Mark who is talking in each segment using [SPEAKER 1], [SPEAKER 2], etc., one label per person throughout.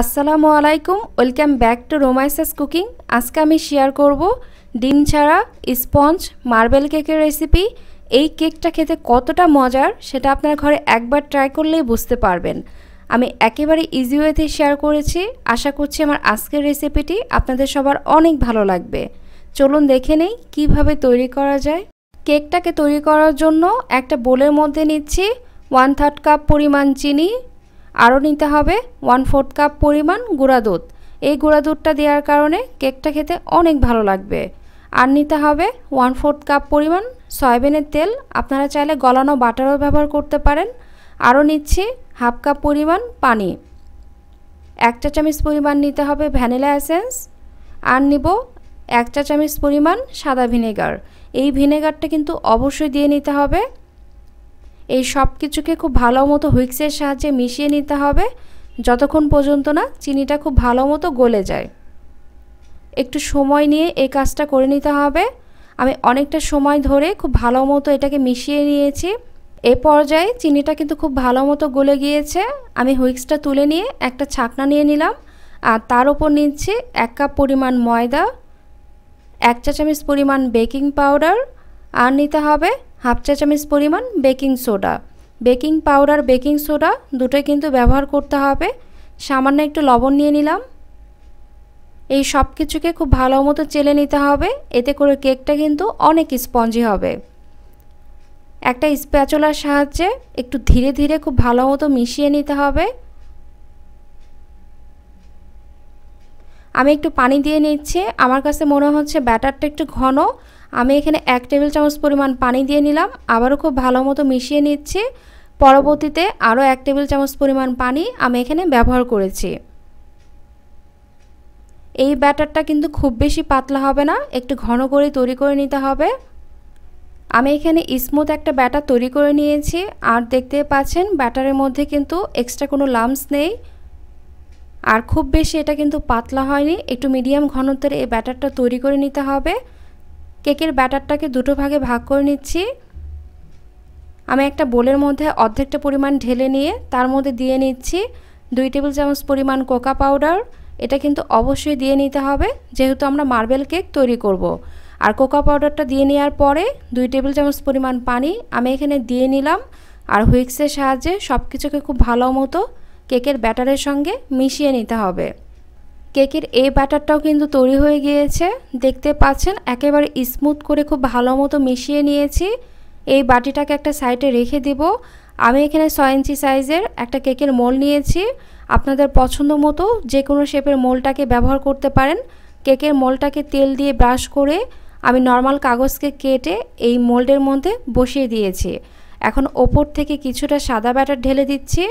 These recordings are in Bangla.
[SPEAKER 1] আসসালামু আলাইকুম welcome back to Romaisa's cooking আজকে আমি শেয়ার করব ডিম ছাড়া স্পঞ্জ মার্বেল কেকের রেসিপি এই কেকটা খেতে কতটা মজার সেটা আপনার ঘরে একবার ট্রাই করলেই বুঝতে পারবেন আমি একেবারে ইজি ওয়েতে শেয়ার করেছি আশা করছি আমার আজকের রেসিপিটি আপনাদের সবার অনেক ভালো লাগবে চলুন দেখে নেই কীভাবে তৈরি করা যায় কেকটাকে তৈরি করার জন্য একটা বোলের মধ্যে নিচ্ছি ওয়ান থার্ড কাপ পরিমাণ চিনি আরও নিতে হবে ওয়ান ফোর্থ কাপ পরিমাণ গুঁড়া দুধ এই গুঁড়া দুধটা দেওয়ার কারণে কেকটা খেতে অনেক ভালো লাগবে আর নিতে হবে ওয়ান ফোর্থ কাপ পরিমাণ সয়াবিনের তেল আপনারা চাইলে গলানো বাটারও ব্যবহার করতে পারেন আরও নিচ্ছি হাফ কাপ পরিমাণ পানি এক চা চামচ পরিমাণ নিতে হবে ভ্যানিলা এসেন্স আর নিব এক চা চামচ পরিমাণ সাদা ভিনেগার এই ভিনেগারটা কিন্তু অবশ্যই দিয়ে নিতে হবে এই সব কিছুকে খুব ভালো মতো হুইক্সের সাহায্যে মিশিয়ে নিতে হবে যতক্ষণ পর্যন্ত না চিনিটা খুব ভালো মতো গলে যায় একটু সময় নিয়ে এই কাজটা করে নিতে হবে আমি অনেকটা সময় ধরে খুব ভালো মতো এটাকে মিশিয়ে নিয়েছি এ পর্যায়ে চিনিটা কিন্তু খুব ভালো মতো গলে গিয়েছে আমি হুইক্সটা তুলে নিয়ে একটা ছাকনা নিয়ে নিলাম আর তার ওপর নিচ্ছি এক কাপ পরিমাণ ময়দা এক চা চামচ পরিমাণ বেকিং পাউডার আর নিতে হবে হাফ চা চামচ পরিমাণ baking soda baking powder baking soda দুটোই কিন্তু ব্যবহার করতে হবে সামান্য একটু লবণ নিয়ে নিলাম এই সব কিছুকে খুব ভালো মতো চেলে নিতে হবে এতে করে কেকটা কিন্তু অনেক স্পঞ্জি হবে একটা স্প্যাচলার সাহায্যে একটু ধীরে ধীরে খুব ভালো মতো মিশিয়ে নিতে হবে আমি একটু পানি দিয়ে নিচ্ছি আমার কাছে মনে হচ্ছে ব্যাটারটা একটু ঘন আমি এখানে এক টেবিল চামচ পরিমাণ পানি দিয়ে নিলাম আবারও খুব ভালো মতো মিশিয়ে নিচ্ছি পরবর্তীতে আরও এক টেবিল চামচ পরিমাণ পানি আমি এখানে ব্যবহার করেছি এই ব্যাটারটা কিন্তু খুব বেশি পাতলা হবে না একটু ঘন করে তৈরি করে নিতে হবে আমি এখানে স্মুথ একটা ব্যাটার তৈরি করে নিয়েছি আর দেখতে পাচ্ছেন ব্যাটারের মধ্যে কিন্তু এক্সট্রা কোনো লামস নেই আর খুব বেশি এটা কিন্তু পাতলা হয়নি একটু মিডিয়াম ঘনত্বের এই ব্যাটারটা তৈরি করে নিতে হবে কেকের ব্যাটারটাকে দুটো ভাগে ভাগ করে নিচ্ছি আমি একটা বোলের মধ্যে অর্ধেকটা পরিমাণ ঢেলে নিয়ে তার মধ্যে দিয়ে নিচ্ছি দুই টেবিল চামচ পরিমাণ কোকা পাউডার এটা কিন্তু অবশ্যই দিয়ে নিতে হবে যেহেতু আমরা মার্বেল কেক তৈরি করব। আর কোকা পাউডারটা দিয়ে নেওয়ার পরে দুই টেবিল চামচ পরিমাণ পানি আমি এখানে দিয়ে নিলাম আর হুইক্সের সাহায্যে সব কিছুকে খুব ভালো মতো কেকের ব্যাটারের সঙ্গে মিশিয়ে নিতে হবে কেকের এই ব্যাটারটাও কিন্তু তৈরি হয়ে গিয়েছে দেখতে পাচ্ছেন একেবারে স্মুথ করে খুব ভালো মতো মিশিয়ে নিয়েছি এই বাটিটাকে একটা সাইডে রেখে দেব আমি এখানে ছয় ইঞ্চি সাইজের একটা কেকের মোল নিয়েছি আপনাদের পছন্দ মতো যে কোনো শেপের মোলটাকে ব্যবহার করতে পারেন কেকের মোলটাকে তেল দিয়ে ব্রাশ করে আমি নর্মাল কাগজকে কেটে এই মোল্ডের মধ্যে বসিয়ে দিয়েছি এখন ওপর থেকে কিছুটা সাদা ব্যাটার ঢেলে দিচ্ছি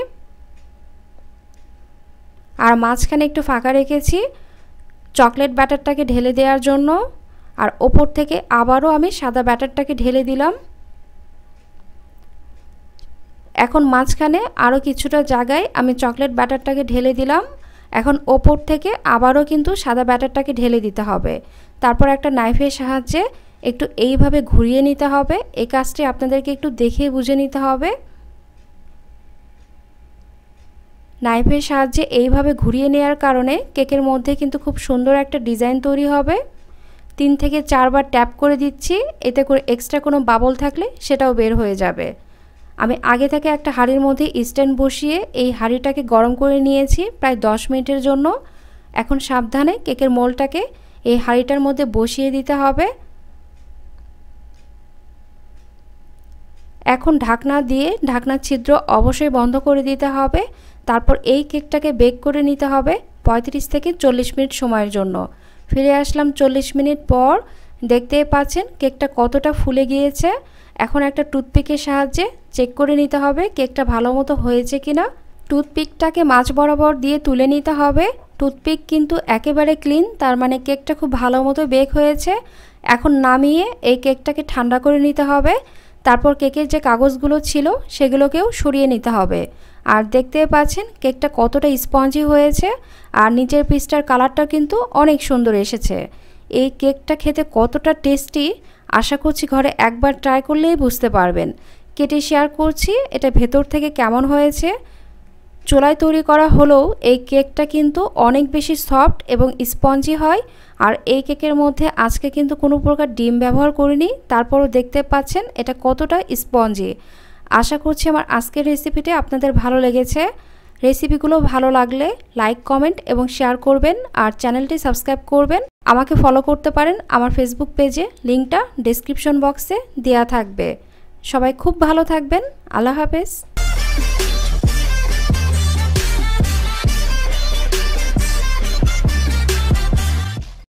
[SPEAKER 1] আর মাঝখানে একটু ফাঁকা রেখেছি চকলেট ব্যাটারটাকে ঢেলে দেওয়ার জন্য আর ওপর থেকে আবারও আমি সাদা ব্যাটারটাকে ঢেলে দিলাম এখন মাঝখানে আরও কিছুটা জায়গায় আমি চকলেট ব্যাটারটাকে ঢেলে দিলাম এখন ওপর থেকে আবারও কিন্তু সাদা ব্যাটারটাকে ঢেলে দিতে হবে তারপর একটা নাইফের সাহায্যে একটু এইভাবে ঘুরিয়ে নিতে হবে এই কাজটি আপনাদেরকে একটু দেখে বুঝে নিতে হবে নাইফের সাহায্যে এইভাবে ঘুরিয়ে নেওয়ার কারণে কেকের মধ্যে কিন্তু খুব সুন্দর একটা ডিজাইন তৈরি হবে তিন থেকে চারবার ট্যাপ করে দিচ্ছি এতে করে এক্সট্রা কোনো বাবল থাকলে সেটাও বের হয়ে যাবে আমি আগে থেকে একটা হাঁড়ির মধ্যে স্ট্যান্ড বসিয়ে এই হাঁড়িটাকে গরম করে নিয়েছি প্রায় 10 মিনিটের জন্য এখন সাবধানে কেকের মোলটাকে এই হাঁড়িটার মধ্যে বসিয়ে দিতে হবে এখন ঢাকনা দিয়ে ঢাকনার ছিদ্র অবশ্যই বন্ধ করে দিতে হবে তারপর এই কেকটাকে বেক করে নিতে হবে পঁয়ত্রিশ থেকে চল্লিশ মিনিট সময়ের জন্য ফিরে আসলাম চল্লিশ মিনিট পর দেখতে পাচ্ছেন কেকটা কতটা ফুলে গিয়েছে এখন একটা টুথপিকের সাহায্যে চেক করে নিতে হবে কেকটা ভালো মতো হয়েছে কিনা টুথপিকটাকে মাছ বরাবর দিয়ে তুলে নিতে হবে টুথপিক কিন্তু একেবারে ক্লিন তার মানে কেকটা খুব ভালো মতো বেক হয়েছে এখন নামিয়ে এই কেকটাকে ঠান্ডা করে নিতে হবে তারপর কেকের যে কাগজগুলো ছিল সেগুলোকেও সরিয়ে নিতে হবে আর দেখতে পাচ্ছেন কেকটা কতটা স্পঞ্জি হয়েছে আর নিচের পিসটার কালারটা কিন্তু অনেক সুন্দর এসেছে এই কেকটা খেতে কতটা টেস্টি আশা করছি ঘরে একবার ট্রাই করলেই বুঝতে পারবেন কেটে শেয়ার করছি এটা ভেতর থেকে কেমন হয়েছে চুলায় তৈরি করা হলেও এই কেকটা কিন্তু অনেক বেশি সফট এবং স্পঞ্জি হয় আর এই কেকের মধ্যে আজকে কিন্তু কোনো প্রকার ডিম ব্যবহার করিনি তারপরও দেখতে পাচ্ছেন এটা কতটা স্পঞ্জি আশা করছি আমার আজকের রেসিপিটি আপনাদের ভালো লেগেছে রেসিপিগুলো ভালো লাগলে লাইক কমেন্ট এবং শেয়ার করবেন আর চ্যানেলটি সাবস্ক্রাইব করবেন আমাকে ফলো করতে পারেন আমার ফেসবুক পেজে লিঙ্কটা ডিসক্রিপশন বক্সে দেয়া থাকবে সবাই খুব ভালো থাকবেন আল্লাহ হাফেজ